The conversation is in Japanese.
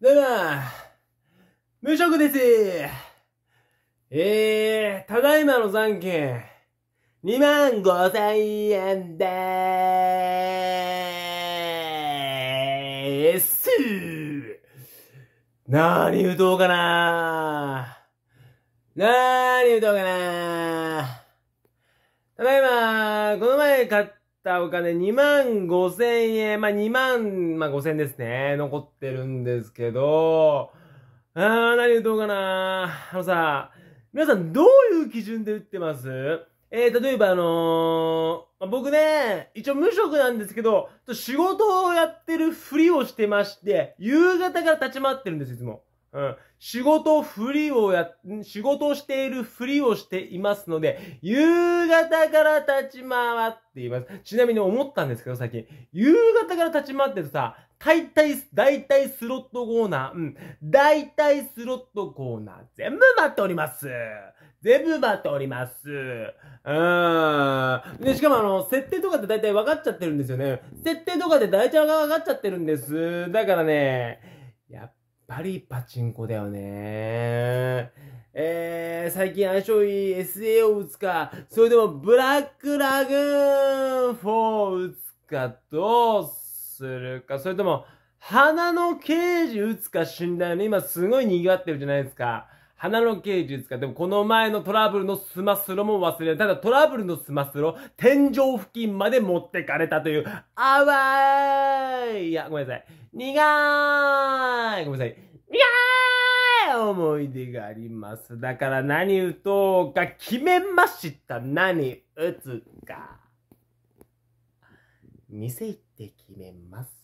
どうも無職ですえー、ただいまの残金、2万5千円でーす何うとうかなー。何うとうかなー。ただいま、この前買っったお金2万5千円、まあ2万、まあ5千ですね、残ってるんですけど、あー、何言うとうかなあのさ、皆さんどういう基準で売ってますえー、例えばあのー、まあ、僕ね、一応無職なんですけど、仕事をやってるふりをしてまして、夕方から立ち回ってるんです、いつも。うん、仕事ふりをや、仕事をしているふりをしていますので、夕方から立ち回って言います。ちなみに思ったんですけど、最近。夕方から立ち回ってるとさ、大体、大体スロットコーナー、うん、大体スロットコーナー、全部待っております。全部待っております。うーん。で、しかもあの、設定とかって大体分かっちゃってるんですよね。設定とかで大体分かっちゃってるんです。だからね、やっぱりパチンコだよね。えー、最近相性いい SA を打つか、それでもブラックラグーン4を打つか、どうするか、それとも、花のケージ打つか診断ね。今すごい賑わってるじゃないですか。花のケージ打つか、でもこの前のトラブルのスマスロも忘れない。ただトラブルのスマスロ、天井付近まで持ってかれたという、淡や、ごめんなさい。苦いごめんなさい。苦い思い出があります。だから何打とうか決めました。何打つか。店行って決めます。